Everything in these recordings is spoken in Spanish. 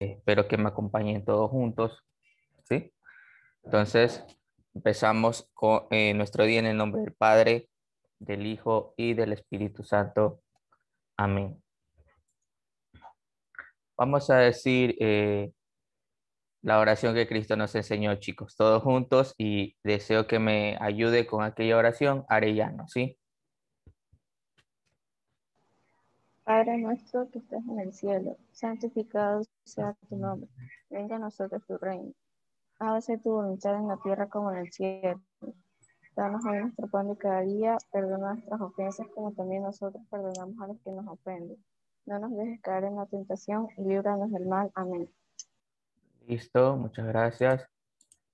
espero que me acompañen todos juntos, ¿sí? Entonces, empezamos con eh, nuestro día en el nombre del Padre, del Hijo y del Espíritu Santo. Amén. Vamos a decir eh, la oración que Cristo nos enseñó, chicos, todos juntos, y deseo que me ayude con aquella oración, Arellano, ¿sí? Padre nuestro que estás en el cielo, santificado sea tu nombre, venga a nosotros tu reino. Hágase tu voluntad en la tierra como en el cielo. Danos hoy nuestro pan de cada día, perdona nuestras ofensas como también nosotros perdonamos a los que nos ofenden. No nos dejes caer en la tentación y líbranos del mal. Amén. Listo, muchas gracias.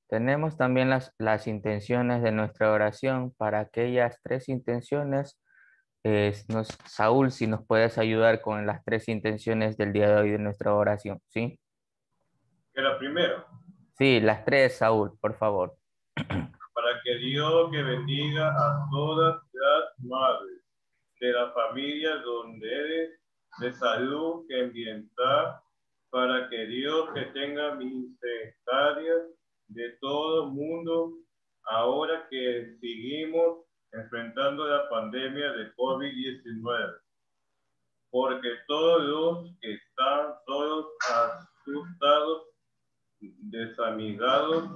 Tenemos también las, las intenciones de nuestra oración para aquellas tres intenciones eh, nos, Saúl, si nos puedes ayudar con las tres intenciones del día de hoy de nuestra oración, ¿sí? la primera? Sí, las tres, Saúl, por favor. Para que Dios que bendiga a todas las madres de la familia donde eres, de salud que ambientar, para que Dios que tenga misericordia de todo el mundo, ahora que seguimos enfrentando la pandemia de COVID-19, porque todos los que están todos asustados, desamigados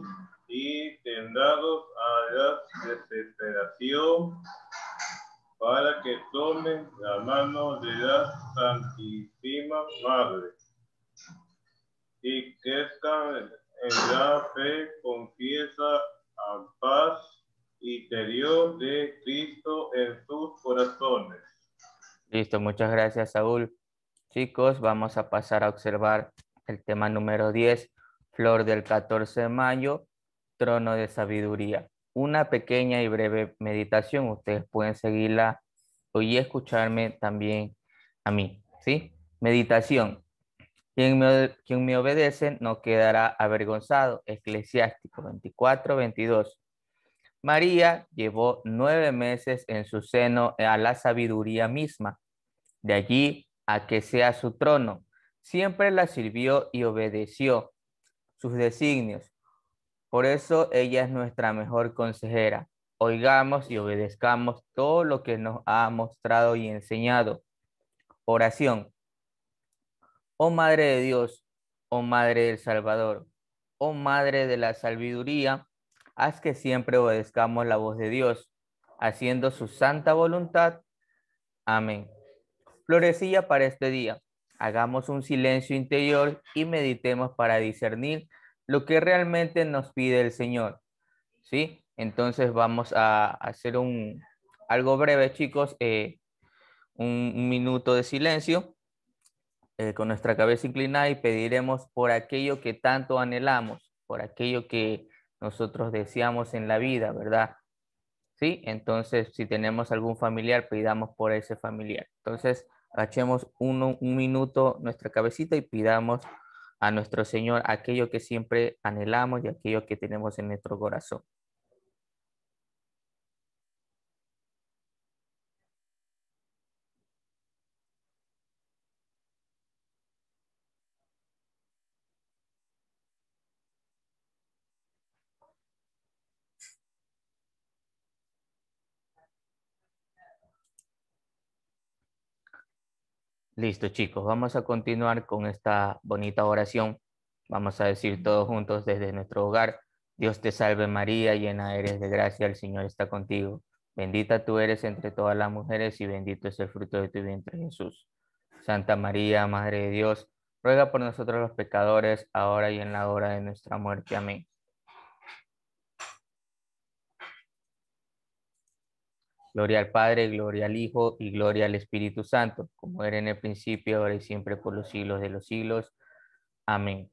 y tendados a la desesperación para que tomen la mano de la Santísima Madre y crezcan en la fe, confiesa a paz interior de Cristo en sus corazones. Listo, muchas gracias Saúl. Chicos, vamos a pasar a observar el tema número 10, Flor del 14 de mayo, Trono de Sabiduría. Una pequeña y breve meditación, ustedes pueden seguirla y escucharme también a mí, ¿sí? Meditación. Quien me, quien me obedece no quedará avergonzado. Eclesiástico 24, 22. María llevó nueve meses en su seno a la sabiduría misma, de allí a que sea su trono. Siempre la sirvió y obedeció sus designios. Por eso ella es nuestra mejor consejera. Oigamos y obedezcamos todo lo que nos ha mostrado y enseñado. Oración. Oh Madre de Dios, oh Madre del Salvador, oh Madre de la Sabiduría, haz que siempre obedezcamos la voz de Dios, haciendo su santa voluntad. Amén. Florecilla para este día. Hagamos un silencio interior y meditemos para discernir lo que realmente nos pide el Señor. ¿Sí? Entonces vamos a hacer un, algo breve, chicos, eh, un, minuto de silencio eh, con nuestra cabeza inclinada y pediremos por aquello que tanto anhelamos, por aquello que nosotros deseamos en la vida, ¿verdad? ¿Sí? Entonces, si tenemos algún familiar, pidamos por ese familiar. Entonces, agachemos un, un minuto nuestra cabecita y pidamos a nuestro Señor aquello que siempre anhelamos y aquello que tenemos en nuestro corazón. Listo, chicos, vamos a continuar con esta bonita oración. Vamos a decir todos juntos desde nuestro hogar, Dios te salve María, llena eres de gracia, el Señor está contigo. Bendita tú eres entre todas las mujeres y bendito es el fruto de tu vientre Jesús. Santa María, Madre de Dios, ruega por nosotros los pecadores, ahora y en la hora de nuestra muerte. Amén. Gloria al Padre, gloria al Hijo y gloria al Espíritu Santo, como era en el principio, ahora y siempre, por los siglos de los siglos. Amén.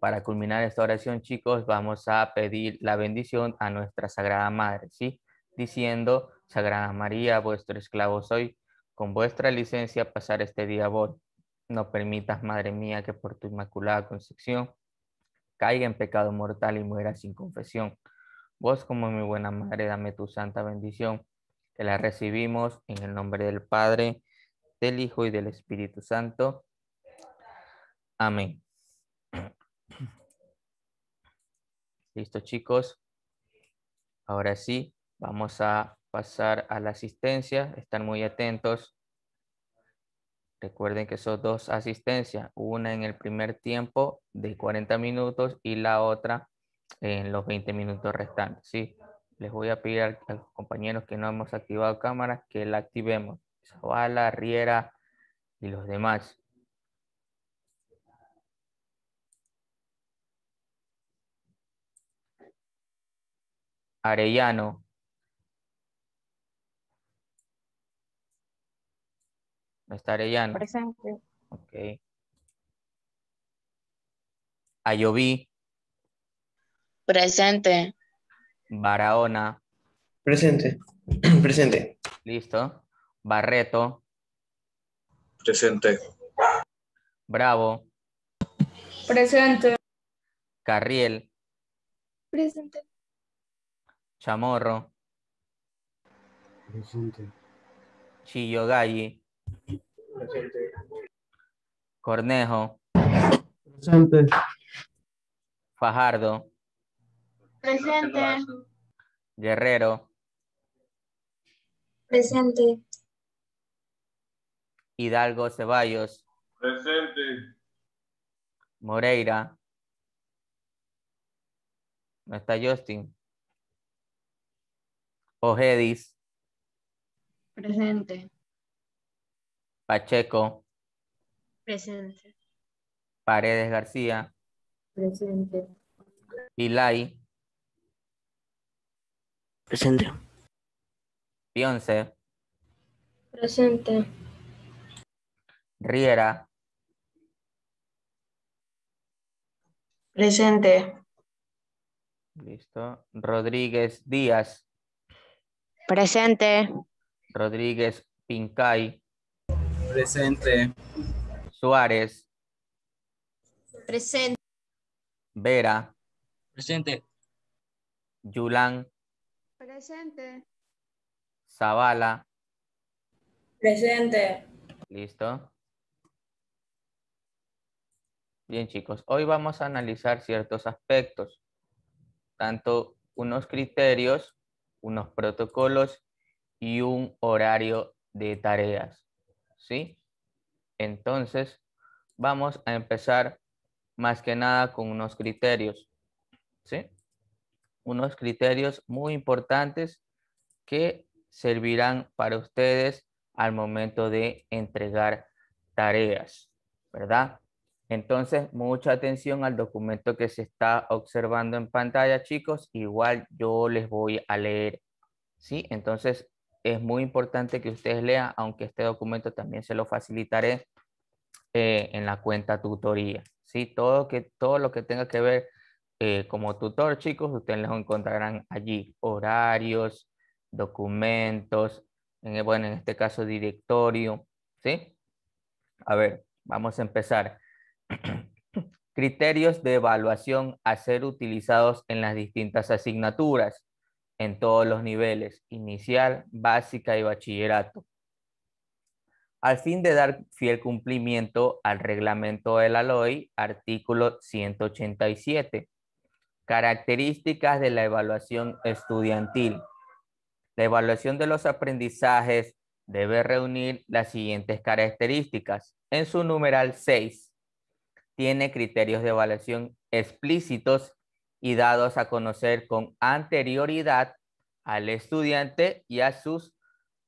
Para culminar esta oración, chicos, vamos a pedir la bendición a nuestra Sagrada Madre, ¿sí? Diciendo, Sagrada María, vuestro esclavo soy, con vuestra licencia pasar este día vos. No permitas, Madre mía, que por tu inmaculada concepción caiga en pecado mortal y muera sin confesión Vos como mi buena madre, dame tu santa bendición, que la recibimos en el nombre del Padre, del Hijo y del Espíritu Santo. Amén. Listo chicos. Ahora sí, vamos a pasar a la asistencia. Están muy atentos. Recuerden que son dos asistencias, una en el primer tiempo de 40 minutos y la otra en los 20 minutos restantes. ¿sí? Les voy a pedir a, los compañeros que no hemos activado cámaras que la activemos. Zavala, Riera y los demás. Arellano. No está Arellano. Presente. Ok. Ayoví. Presente. Barahona. Presente. Presente. Listo. Barreto. Presente. Bravo. Presente. Carriel. Presente. Chamorro. Presente. Chillogalli. Presente. Cornejo. Presente. Fajardo. Presente. Guerrero. Presente. Hidalgo Ceballos. Presente. Moreira. No está Justin. Ojedis. Presente. Pacheco. Presente. Paredes García. Presente. Pilay. Presente. Pionce. Presente. Riera. Presente. Listo. Rodríguez Díaz. Presente. Rodríguez Pincay. Presente. Suárez. Presente. Vera. Presente. Yulan. Presente. Zavala. Presente. Listo. Bien, chicos, hoy vamos a analizar ciertos aspectos, tanto unos criterios, unos protocolos y un horario de tareas. ¿Sí? Entonces, vamos a empezar más que nada con unos criterios. ¿Sí? unos criterios muy importantes que servirán para ustedes al momento de entregar tareas, ¿verdad? Entonces, mucha atención al documento que se está observando en pantalla, chicos. Igual yo les voy a leer, ¿sí? Entonces, es muy importante que ustedes lean, aunque este documento también se lo facilitaré eh, en la cuenta tutoría, ¿sí? Todo, que, todo lo que tenga que ver eh, como tutor, chicos, ustedes los encontrarán allí horarios, documentos, en, e, bueno, en este caso directorio, ¿sí? A ver, vamos a empezar. Criterios de evaluación a ser utilizados en las distintas asignaturas, en todos los niveles, inicial, básica y bachillerato. Al fin de dar fiel cumplimiento al reglamento de la LOI, artículo 187, Características de la evaluación estudiantil. La evaluación de los aprendizajes debe reunir las siguientes características. En su numeral 6, tiene criterios de evaluación explícitos y dados a conocer con anterioridad al estudiante y a sus,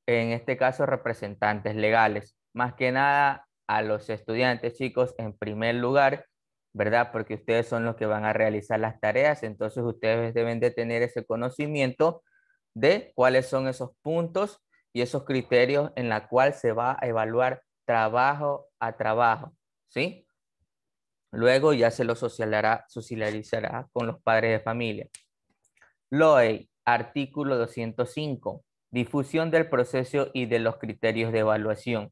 en este caso, representantes legales. Más que nada a los estudiantes, chicos, en primer lugar, ¿verdad? Porque ustedes son los que van a realizar las tareas, entonces ustedes deben de tener ese conocimiento de cuáles son esos puntos y esos criterios en la cual se va a evaluar trabajo a trabajo, ¿sí? Luego ya se lo socializará, socializará con los padres de familia. LOE, artículo 205, difusión del proceso y de los criterios de evaluación.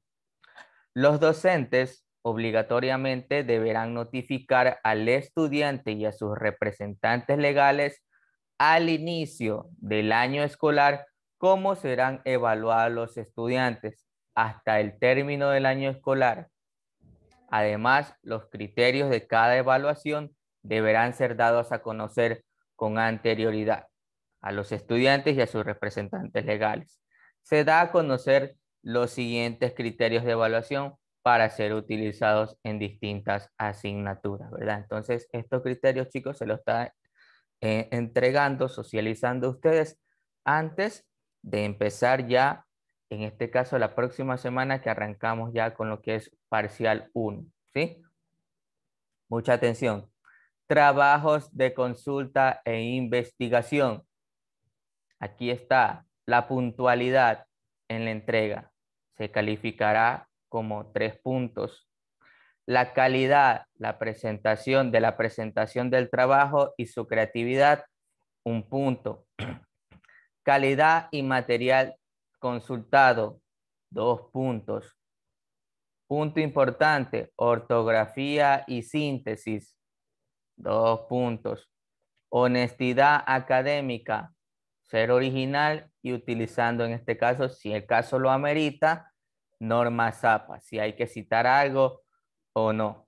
Los docentes obligatoriamente deberán notificar al estudiante y a sus representantes legales al inicio del año escolar cómo serán evaluados los estudiantes hasta el término del año escolar. Además, los criterios de cada evaluación deberán ser dados a conocer con anterioridad a los estudiantes y a sus representantes legales. Se da a conocer los siguientes criterios de evaluación para ser utilizados en distintas asignaturas, ¿verdad? Entonces, estos criterios, chicos, se los está eh, entregando, socializando a ustedes antes de empezar ya, en este caso, la próxima semana que arrancamos ya con lo que es parcial 1, ¿sí? Mucha atención. Trabajos de consulta e investigación. Aquí está la puntualidad en la entrega. Se calificará como tres puntos. La calidad, la presentación de la presentación del trabajo y su creatividad, un punto. Calidad y material consultado, dos puntos. Punto importante, ortografía y síntesis, dos puntos. Honestidad académica, ser original y utilizando en este caso, si el caso lo amerita, norma ZAPA, si hay que citar algo o no.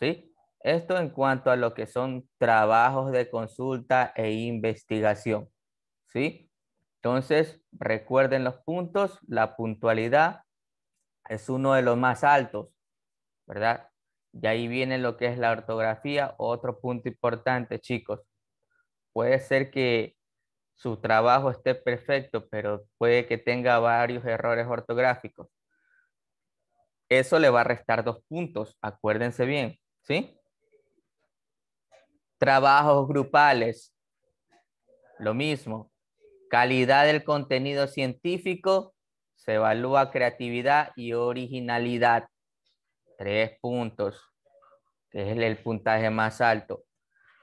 ¿sí? Esto en cuanto a lo que son trabajos de consulta e investigación. ¿sí? Entonces, recuerden los puntos, la puntualidad es uno de los más altos, ¿verdad? Y ahí viene lo que es la ortografía, otro punto importante, chicos. Puede ser que su trabajo esté perfecto, pero puede que tenga varios errores ortográficos. Eso le va a restar dos puntos, acuérdense bien, ¿sí? Trabajos grupales, lo mismo. Calidad del contenido científico, se evalúa creatividad y originalidad. Tres puntos, que es el puntaje más alto.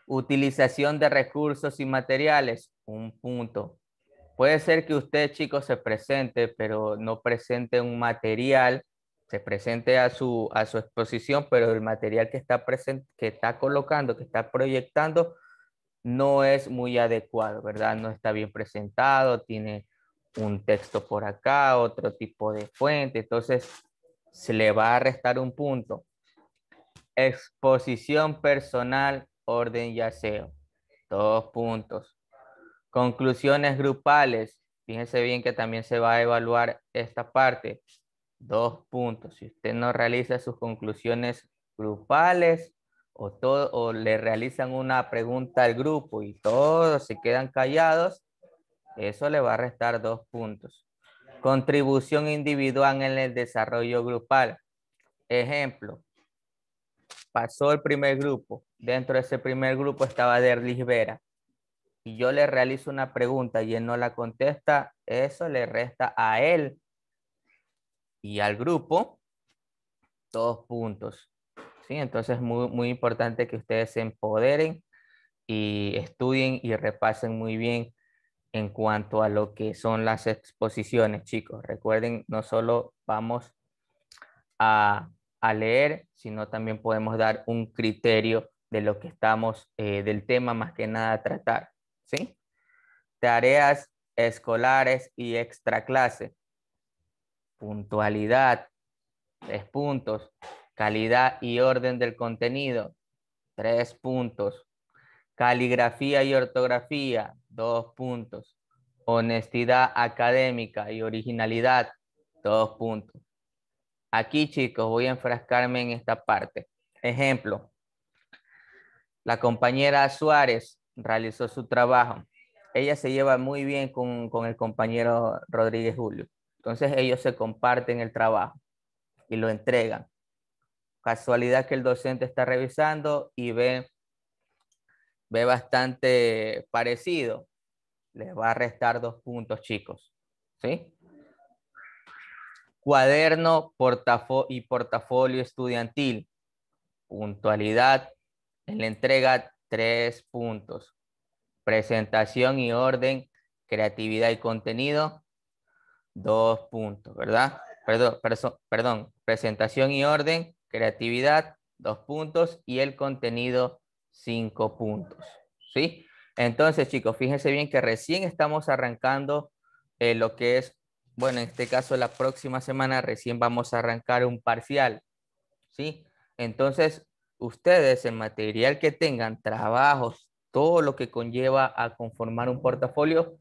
Utilización de recursos y materiales, un punto. Puede ser que usted, chicos, se presente, pero no presente un material se presente a su, a su exposición, pero el material que está, que está colocando, que está proyectando, no es muy adecuado, ¿verdad? No está bien presentado, tiene un texto por acá, otro tipo de fuente, entonces se le va a restar un punto. Exposición personal, orden y aseo, dos puntos. Conclusiones grupales, fíjense bien que también se va a evaluar esta parte. Dos puntos. Si usted no realiza sus conclusiones grupales o, todo, o le realizan una pregunta al grupo y todos se quedan callados, eso le va a restar dos puntos. Contribución individual en el desarrollo grupal. Ejemplo, pasó el primer grupo. Dentro de ese primer grupo estaba Derlis Vera. Y yo le realizo una pregunta y él no la contesta, eso le resta a él y al grupo, todos puntos. ¿sí? Entonces es muy, muy importante que ustedes se empoderen y estudien y repasen muy bien en cuanto a lo que son las exposiciones, chicos. Recuerden, no solo vamos a, leer, sino también podemos dar un criterio de lo que estamos, eh, del tema más que nada tratar, ¿sí? Tareas escolares y extra puntualidad, tres puntos, calidad y orden del contenido, tres puntos, caligrafía y ortografía, dos puntos, honestidad académica y originalidad, dos puntos. Aquí, chicos, voy a enfrascarme en esta parte. Ejemplo, la compañera Suárez realizó su trabajo. Ella se lleva muy bien con, el compañero Rodríguez Julio. Entonces ellos se comparten el trabajo y lo entregan. Casualidad que el docente está revisando y ve, ve bastante parecido. Les va a restar dos puntos, chicos. ¿Sí? Cuaderno y portafolio estudiantil. Puntualidad. En la entrega, tres puntos. Presentación y orden, creatividad y contenido, dos puntos, ¿verdad? Perdón, perdón, presentación y orden, creatividad, dos puntos, y el contenido, cinco puntos, ¿sí? Entonces, chicos, fíjense bien que recién estamos arrancando eh, lo que es, bueno, en este caso la próxima semana recién vamos a arrancar un parcial, ¿sí? Entonces, ustedes el material que tengan, trabajos, todo lo que conlleva a conformar un portafolio,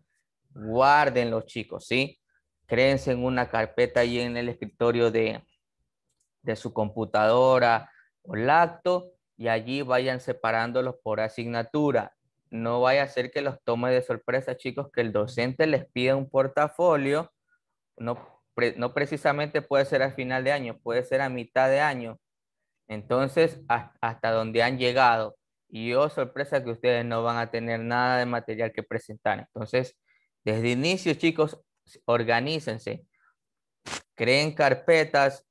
guarden chicos, ¿sí? créense en una carpeta ahí en el escritorio de, su computadora o lacto y allí vayan separándolos por asignatura. No vaya a ser que los tome de sorpresa, chicos, que el docente les pida un portafolio, no, no precisamente puede ser al final de año, puede ser a mitad de año. Entonces, hasta donde han llegado. Y oh, sorpresa que ustedes no van a tener nada de material que presentar. Entonces, desde inicio, chicos, organícense, creen carpetas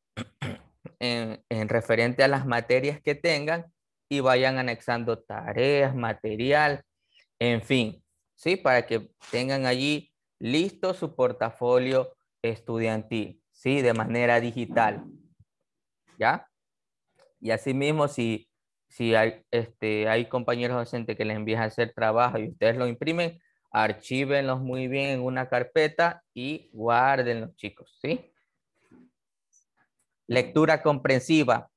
en, referente a las materias que tengan y vayan anexando tareas, material, en fin, ¿sí? Para que tengan allí listo su portafolio estudiantil, ¿sí? De manera digital, ¿ya? Y asimismo, si, si hay, este, hay compañeros docentes que les envían a hacer trabajo y ustedes lo imprimen, archívenlos muy bien en una carpeta y guárdenlos, chicos, ¿sí? Lectura comprensiva,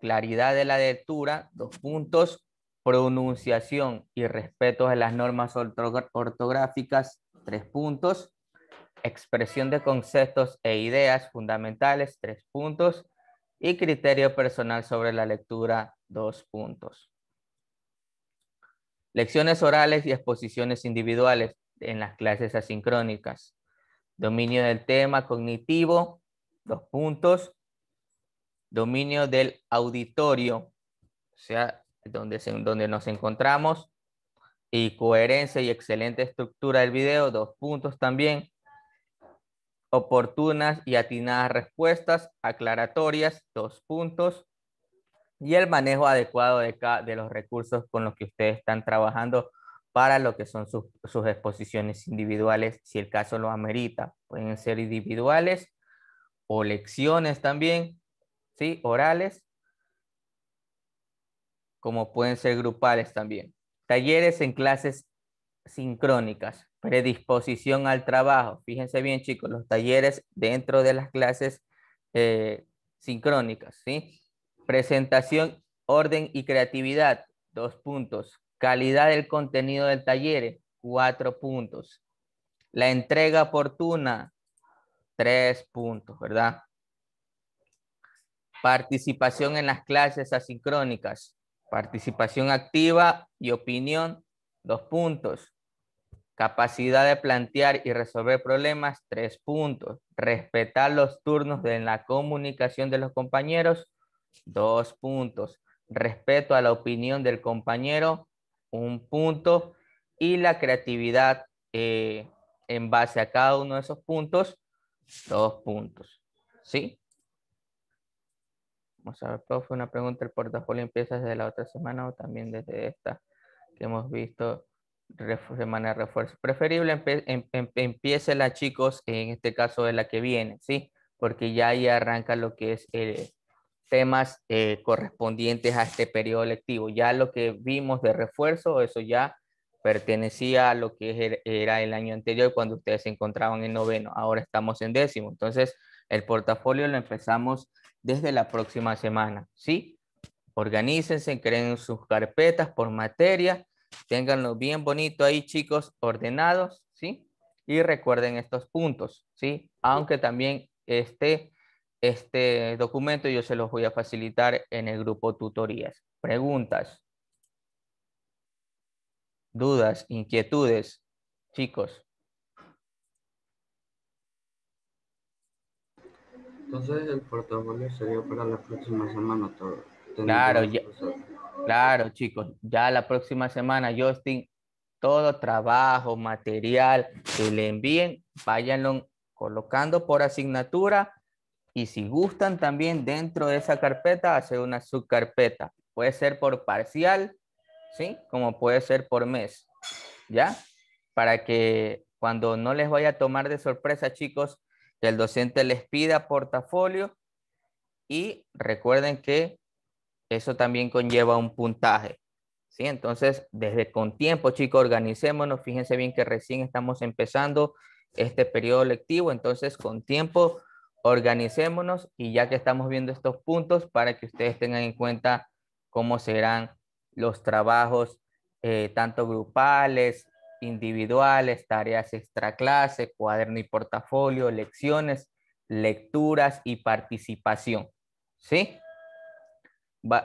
claridad de la lectura, dos puntos, pronunciación y respeto de las normas ortográficas, tres puntos, expresión de conceptos e ideas fundamentales, tres puntos, y criterio personal sobre la lectura, dos puntos. Lecciones orales y exposiciones individuales en las clases asincrónicas. Dominio del tema cognitivo, dos puntos. Dominio del auditorio, o sea, donde, donde nos encontramos. Y coherencia y excelente estructura del video, dos puntos también oportunas y atinadas respuestas aclaratorias, dos puntos, y el manejo adecuado de, los recursos con los que ustedes están trabajando para lo que son sus, exposiciones individuales, si el caso lo amerita. Pueden ser individuales o lecciones también, ¿sí? Orales, como pueden ser grupales también. Talleres en clases sincrónicas, predisposición al trabajo. Fíjense bien, chicos, los talleres dentro de las clases eh, sincrónicas, ¿sí? Presentación, orden y creatividad, dos puntos. Calidad del contenido del taller, cuatro puntos. La entrega oportuna, tres puntos, ¿verdad? Participación en las clases asincrónicas, participación activa y opinión, dos puntos. Capacidad de plantear y resolver problemas, tres puntos. Respetar los turnos de la comunicación de los compañeros, dos puntos. Respeto a la opinión del compañero, un punto. Y la creatividad eh, en base a cada uno de esos puntos, dos puntos. ¿Sí? Vamos a ver, profe, una pregunta. ¿El portafolio empieza desde la otra semana o también desde esta que hemos visto semana de refuerzo? Preferible em-, em-, empiece la, chicos, en este caso de la que viene, ¿sí? Porque ya ahí arranca lo que es el eh, temas eh, correspondientes a este periodo lectivo. Ya lo que vimos de refuerzo, eso ya pertenecía a lo que er, era el año anterior cuando ustedes se encontraban en noveno. Ahora estamos en décimo. Entonces, el portafolio lo empezamos desde la próxima semana. ¿Sí? Organícense, creen sus carpetas por materia. Ténganlo bien bonito ahí, chicos, ordenados. ¿Sí? Y recuerden estos puntos. ¿Sí? Aunque también esté este documento yo se los voy a facilitar en el grupo tutorías. Preguntas, dudas, inquietudes, chicos. Entonces el portafolio sería para la próxima semana todo. Claro, claro, chicos. Ya la próxima semana, Justin, todo trabajo, material que le envíen, váyanlo colocando por asignatura y si gustan también dentro de esa carpeta, hacer una subcarpeta. Puede ser por parcial, ¿sí? Como puede ser por mes, ¿ya? Para que cuando no les vaya a tomar de sorpresa, chicos, que el docente les pida portafolio y recuerden que eso también conlleva un puntaje. ¿sí? Entonces, desde con tiempo, chicos, organicémonos. Fíjense bien que recién estamos empezando este periodo lectivo, entonces con tiempo organicémonos y ya que estamos viendo estos puntos para que ustedes tengan en cuenta cómo serán los trabajos eh, tanto grupales, individuales, tareas extra clase, cuaderno y portafolio, lecciones, lecturas y participación. ¿Sí?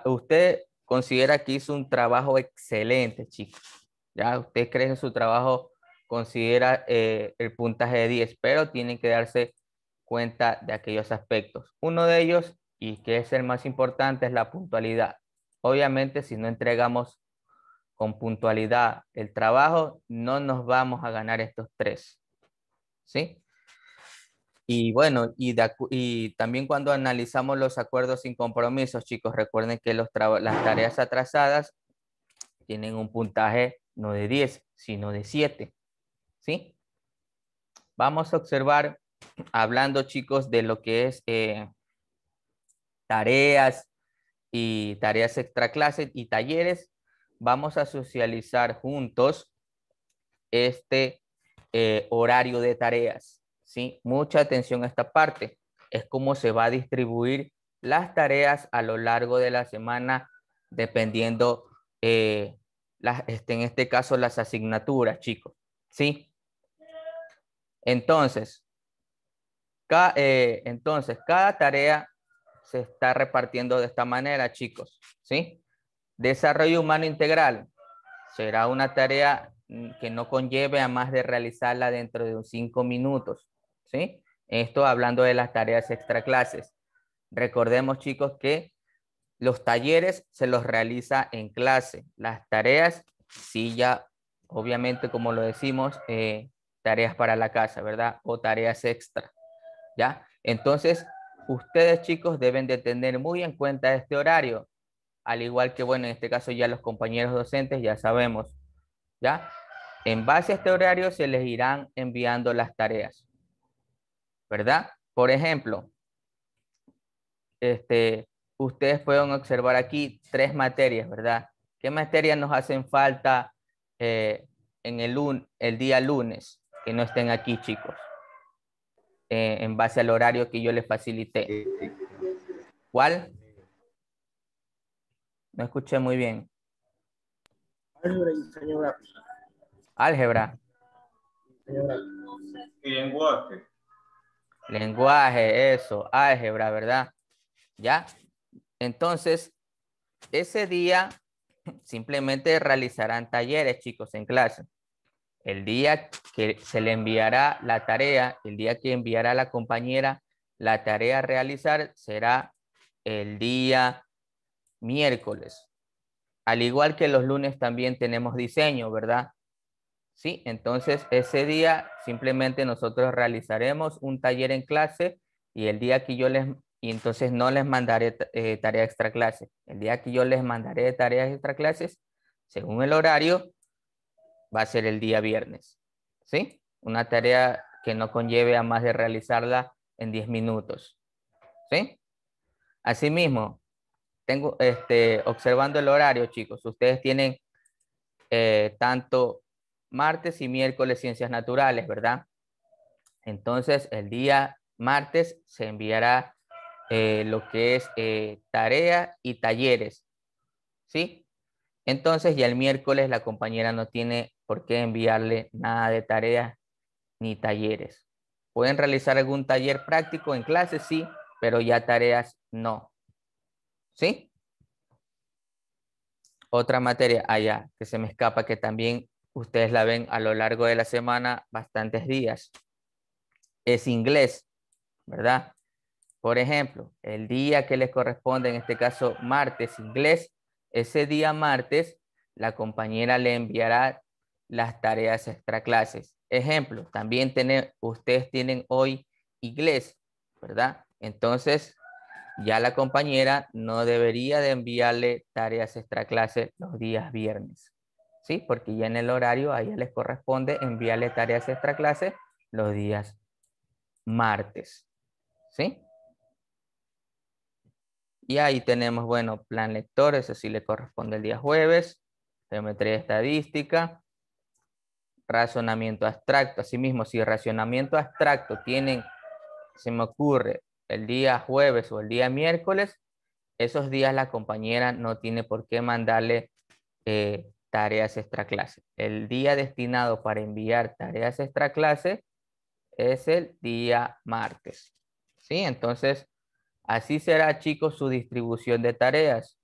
usted considera que hizo un trabajo excelente, chicos. Ya, usted cree que su trabajo considera eh, el puntaje de 10, pero tienen que darse cuenta de aquellos aspectos. Uno de ellos, y que es el más importante, es la puntualidad. Obviamente, si no entregamos con puntualidad el trabajo, no nos vamos a ganar estos tres. ¿Sí? Y bueno, y, también cuando analizamos los acuerdos sin compromisos, chicos, recuerden que los las tareas atrasadas tienen un puntaje no de 10, sino de 7. ¿Sí? Vamos a observar hablando, chicos, de lo que es eh, tareas y tareas extra clases y talleres, vamos a socializar juntos este eh, horario de tareas. ¿sí? Mucha atención a esta parte. Es cómo se va a distribuir las tareas a lo largo de la semana, dependiendo, eh, este, en este caso, las asignaturas, chicos. ¿sí? Entonces, eh, entonces, cada tarea se está repartiendo de esta manera, chicos. ¿sí? Desarrollo humano integral será una tarea mm, que no conlleve a más de realizarla dentro de cinco minutos. ¿sí? Esto hablando de las tareas extra clases. Recordemos, chicos, que los talleres se los realiza en clase. Las tareas, sí ya, obviamente, como lo decimos, eh, tareas para la casa, ¿verdad? O tareas extra. ¿ya? Entonces, ustedes chicos deben de tener muy en cuenta este horario, al igual que, bueno, en este caso ya los compañeros docentes ya sabemos, ¿ya? En base a este horario se les irán enviando las tareas, ¿verdad? Por ejemplo, este, ustedes pueden observar aquí tres materias, ¿verdad? ¿Qué materias nos hacen falta eh, en el, el día lunes que no estén aquí, chicos? Eh, en base al horario que yo les facilité. ¿Cuál? No escuché muy bien. Álgebra lenguaje. Lenguaje, eso, álgebra, ¿verdad? ¿Ya? Entonces, ese día simplemente realizarán talleres, chicos, en clase el día que se le enviará la tarea, el día que enviará la compañera la tarea a realizar será el día miércoles. Al igual que los lunes también tenemos diseño, ¿verdad? Sí, entonces ese día simplemente nosotros realizaremos un taller en clase y el día que yo les, y entonces no les mandaré eh, tarea extra clase. El día que yo les mandaré tareas extra clases, según el horario, va a ser el día viernes. ¿Sí? Una tarea que no conlleve a más de realizarla en 10 minutos. ¿Sí? Asimismo, tengo, este, observando el horario, chicos, ustedes tienen eh, tanto martes y miércoles ciencias naturales, ¿verdad? Entonces, el día martes se enviará eh, lo que es eh, tarea y talleres, ¿sí? Entonces, ya el miércoles la compañera no tiene por qué enviarle nada de tareas ni talleres. Pueden realizar algún taller práctico en clase, sí, pero ya tareas no. ¿Sí? Otra materia allá ah, que se me escapa que también ustedes la ven a lo largo de la semana bastantes días. Es inglés, ¿verdad? Por ejemplo, el día que les corresponde, en este caso martes, inglés, ese día martes, la compañera le enviará las tareas extra Ejemplo, también ustedes tienen hoy inglés, ¿verdad? Entonces, ya la compañera no debería de enviarle tareas extra los días viernes, ¿sí? Porque ya en el horario a ella les corresponde enviarle tareas extra los días martes, ¿sí? Y ahí tenemos, bueno, plan lector, eso sí le corresponde el día jueves, geometría estadística, razonamiento abstracto. Asimismo, si el razonamiento abstracto tienen, se me ocurre, el día jueves o el día miércoles, esos días la compañera no tiene por qué mandarle eh, tareas extra clase. El día destinado para enviar tareas extra clase es el día martes. ¿Sí? Entonces, así será, chicos, su distribución de tareas.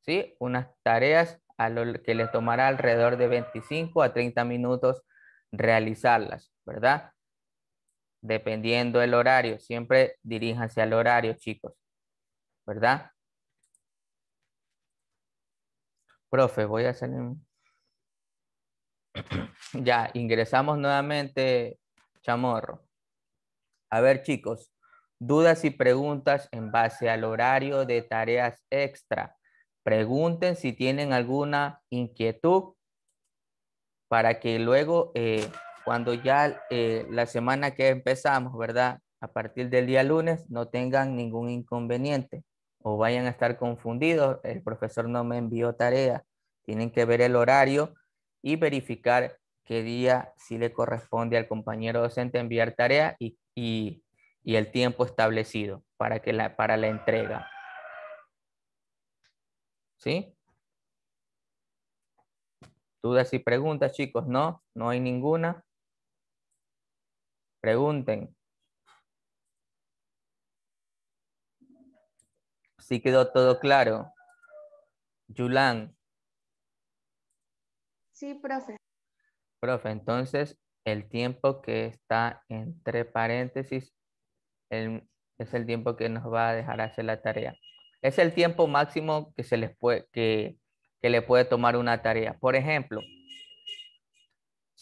¿Sí? Unas tareas a lo que les tomará alrededor de 25 a 30 minutos realizarlas, ¿verdad? Dependiendo del horario, siempre diríjanse al horario, chicos, ¿verdad? Profe, voy a salir. Ya, ingresamos nuevamente, chamorro. A ver, chicos, dudas y preguntas en base al horario de tareas extra. Pregunten si tienen alguna inquietud para que luego, eh, cuando ya eh, la semana que empezamos, ¿verdad? A partir del día lunes, no tengan ningún inconveniente o vayan a estar confundidos. El profesor no me envió tarea. Tienen que ver el horario y verificar qué día sí le corresponde al compañero docente enviar tarea y, y, y el tiempo establecido para, que la, para la entrega. ¿Sí? Dudas y preguntas, chicos. No, no hay ninguna. Pregunten. Sí quedó todo claro. Yulan. Sí, profe. Profe, entonces el tiempo que está entre paréntesis es el tiempo que nos va a dejar hacer la tarea. Es el tiempo máximo que se les puede, que, le puede tomar una tarea. Por ejemplo,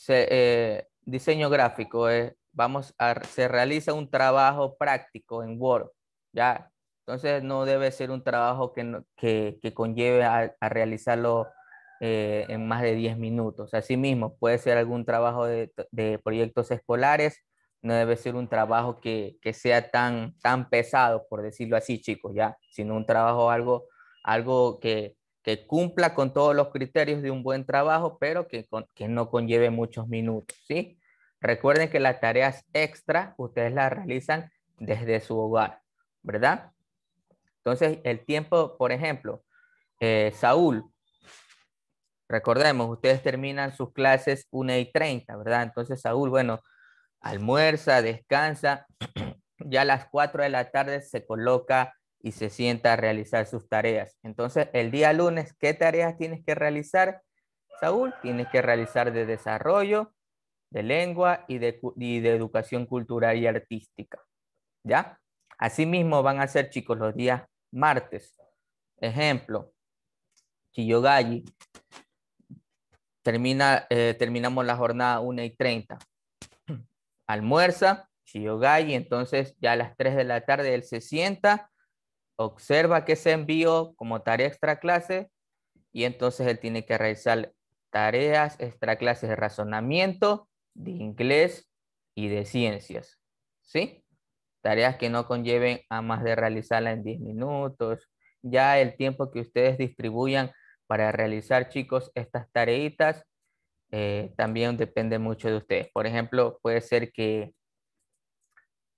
eh, diseño gráfico, eh, vamos a, se realiza un trabajo práctico en Word, ¿ya? Entonces no debe ser un trabajo que, que, conlleve a, realizarlo eh, en más de 10 minutos. Asimismo, puede ser algún trabajo de, de proyectos escolares, no debe ser un trabajo que, sea tan, tan pesado, por decirlo así, chicos, ya, sino un trabajo algo, algo que, cumpla con todos los criterios de un buen trabajo, pero que, no conlleve muchos minutos, ¿sí? Recuerden que las tareas extra ustedes las realizan desde su hogar, ¿verdad? Entonces, el tiempo, por ejemplo, eh, Saúl, recordemos, ustedes terminan sus clases 1 y 30, ¿verdad? Entonces, Saúl, bueno, almuerza, descansa, ya a las 4 de la tarde se coloca y se sienta a realizar sus tareas. Entonces, el día lunes, ¿qué tareas tienes que realizar, Saúl? Tienes que realizar de desarrollo, de lengua y de, educación cultural y artística. ¿Ya? Asimismo van a ser, chicos, los días martes. Ejemplo, Chiyogalli, Termina, eh, terminamos la jornada una y treinta almuerza, y entonces ya a las 3 de la tarde él se sienta, observa que se envió como tarea extra clase y entonces él tiene que realizar tareas extra clases de razonamiento, de inglés y de ciencias, ¿sí? Tareas que no conlleven a más de realizarla en 10 minutos. Ya el tiempo que ustedes distribuyan para realizar, chicos, estas tareitas eh, también depende mucho de ustedes. Por ejemplo, puede ser que,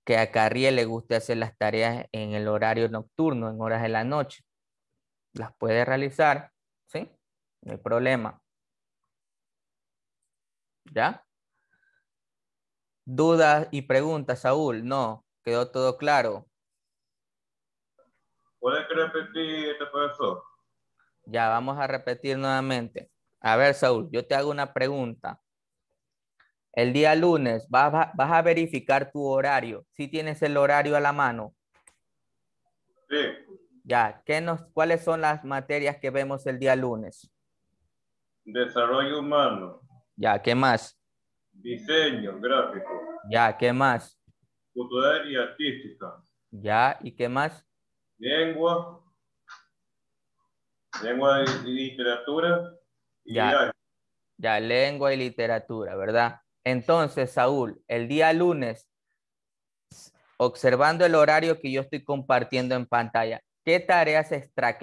que a Carrie le guste hacer las tareas en el horario nocturno, en horas de la noche. Las puede realizar, ¿sí? No hay problema. ¿Ya? Dudas y preguntas, Saúl. No, quedó todo claro. ¿Puede repetir, este profesor? Ya, vamos a repetir nuevamente. A ver, Saúl, yo te hago una pregunta. El día lunes, ¿vas a, verificar tu horario? ¿Si ¿Sí tienes el horario a la mano? Sí. Ya, ¿qué nos, ¿cuáles son las materias que vemos el día lunes? Desarrollo humano. Ya, ¿qué más? Diseño gráfico. Ya, ¿qué más? Cultural y artística. Ya, ¿y qué más? Lengua. Lengua y literatura. Ya, lengua y literatura, ¿verdad? Entonces, Saúl, el día lunes, observando el horario que yo estoy compartiendo en pantalla, ¿qué tareas extra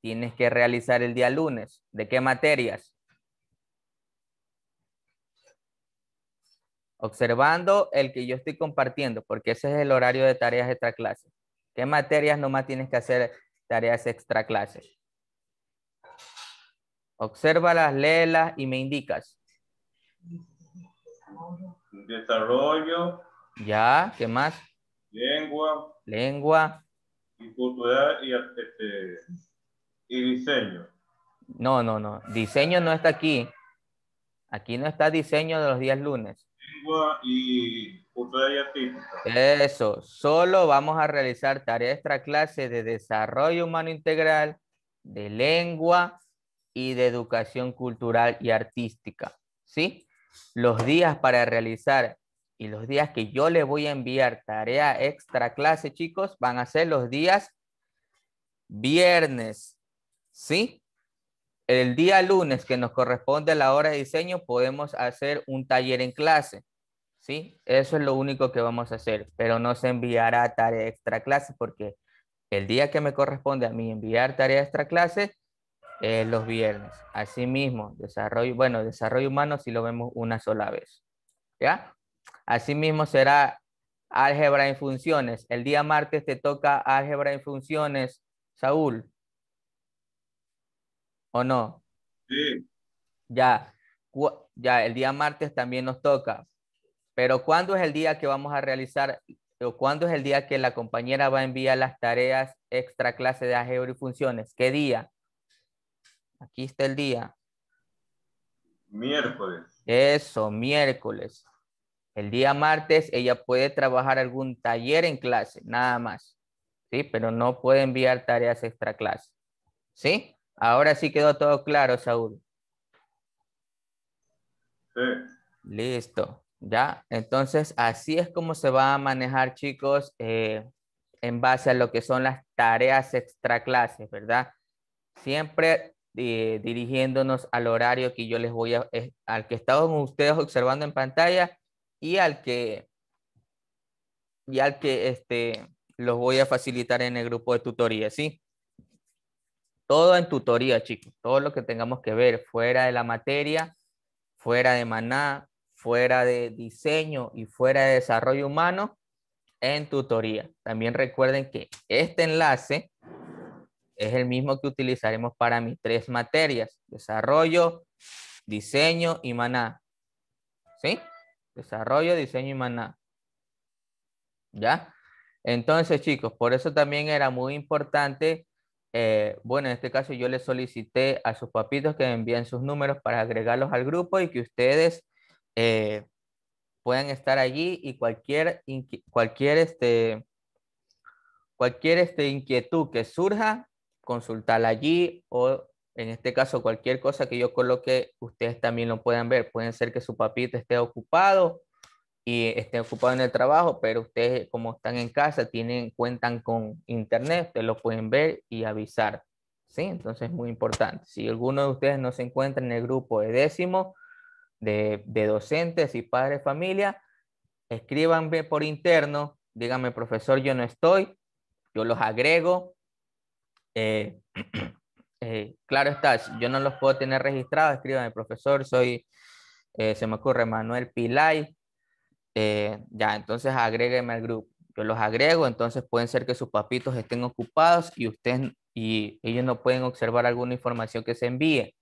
tienes que realizar el día lunes? ¿De qué materias? Observando el que yo estoy compartiendo, porque ese es el horario de tareas extra ¿Qué materias nomás tienes que hacer tareas extra Obsérvalas, léelas y me indicas. Desarrollo. Ya, ¿qué más? Lengua. Lengua. Y cultura este, y, diseño. No, no, no. Diseño no está aquí. Aquí no está diseño de los días lunes. Lengua y cultura y artística. Eso. Solo vamos a realizar tarea extra clase de desarrollo humano integral, de lengua y de educación cultural y artística, ¿sí? Los días para realizar y los días que yo le voy a enviar tarea extra clase, chicos, van a ser los días viernes, ¿sí? El día lunes que nos corresponde la hora de diseño podemos hacer un taller en clase, ¿sí? Eso es lo único que vamos a hacer, pero no se enviará tarea extra clase porque el día que me corresponde a mí enviar tarea extra clase, eh, los viernes. Asimismo, desarrollo, bueno, desarrollo humano si lo vemos una sola vez. ¿Ya? Asimismo será álgebra en funciones. El día martes te toca álgebra en funciones, Saúl. ¿O no? Sí. Ya, ya, el día martes también nos toca. Pero ¿cuándo es el día que vamos a realizar o cuándo es el día que la compañera va a enviar las tareas extra clase de álgebra y funciones? ¿Qué día? Aquí está el día. Miércoles. Eso, miércoles. El día martes ella puede trabajar algún taller en clase, nada más. ¿Sí? Pero no puede enviar tareas extra clase. ¿Sí? Ahora sí quedó todo claro, Saúl. Sí. Listo. ¿Ya? Entonces, así es como se va a manejar, chicos, eh, en base a lo que son las tareas extra clases, ¿verdad? Siempre dirigiéndonos al horario que yo les voy a, eh, al que estaban ustedes observando en pantalla y al que, y al que este, los voy a facilitar en el grupo de tutoría, ¿sí? Todo en tutoría, chicos. Todo lo que tengamos que ver fuera de la materia, fuera de maná, fuera de diseño y fuera de desarrollo humano, en tutoría. También recuerden que este enlace es el mismo que utilizaremos para mis tres materias, desarrollo, diseño y maná. ¿Sí? Desarrollo, diseño y maná. ¿Ya? Entonces, chicos, por eso también era muy importante, eh, bueno, en este caso yo les solicité a sus papitos que me envíen sus números para agregarlos al grupo y que ustedes eh, puedan estar allí y cualquier, cualquier, este, cualquier este, inquietud que surja, consultar allí o en este caso cualquier cosa que yo coloque, ustedes también lo puedan ver. Pueden ser que su papito esté ocupado y esté ocupado en el trabajo, pero ustedes como están en casa, tienen, cuentan con internet, ustedes lo pueden ver y avisar. ¿sí? Entonces es muy importante. Si alguno de ustedes no se encuentra en el grupo de décimo, de, docentes y padres familia, escríbanme por interno, díganme, profesor, yo no estoy, yo los agrego eh, eh, claro está, yo no los puedo tener registrados, el profesor, soy, eh, se me ocurre, Manuel Pilay. ya, entonces agrégueme al grupo. Yo los agrego, entonces pueden ser que sus papitos estén ocupados y, usted, y ellos no pueden observar alguna información que se envíe.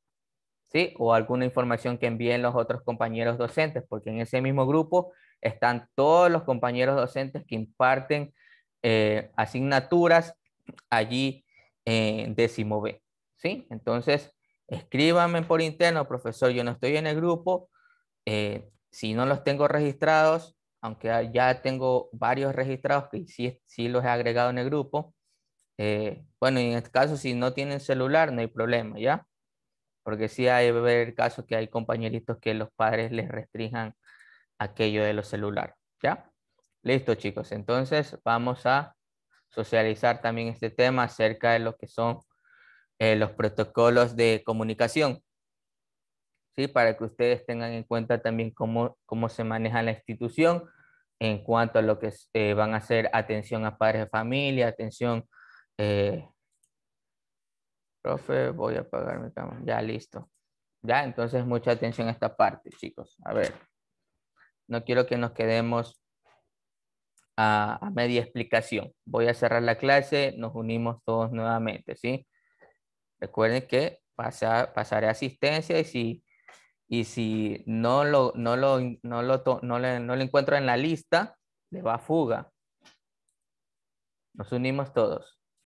¿Sí? O alguna información que envíen los otros compañeros docentes, porque en ese mismo grupo están todos los compañeros docentes que imparten asignaturas allí en décimo B. ¿sí? Entonces, escríbanme por interno, profesor, yo no estoy en el grupo. Eh, si no los tengo registrados, aunque ya tengo varios registrados que sí, los he agregado en el grupo. Eh, bueno, en este caso, si no tienen celular, no hay problema, ¿ya? Porque sí hay casos que hay compañeritos que los padres les restrinjan aquello de los celulares, ¿ya? Listo, chicos. Entonces, vamos a socializar también este tema acerca de lo que son eh, los protocolos de comunicación. ¿sí? Para que ustedes tengan en cuenta también cómo, cómo se maneja la institución en cuanto a lo que eh, van a hacer atención a padres de familia, atención... Eh, profe, voy a apagar mi cámara. Ya, listo. Ya, entonces mucha atención a esta parte, chicos. A ver, no quiero que nos quedemos a, media explicación. Voy a cerrar la clase, nos unimos todos nuevamente, ¿sí? Recuerden que pasa, pasaré asistencia y si, y si no, lo, no, lo, no, lo, no lo encuentro en la lista, le va a fuga. Nos unimos todos.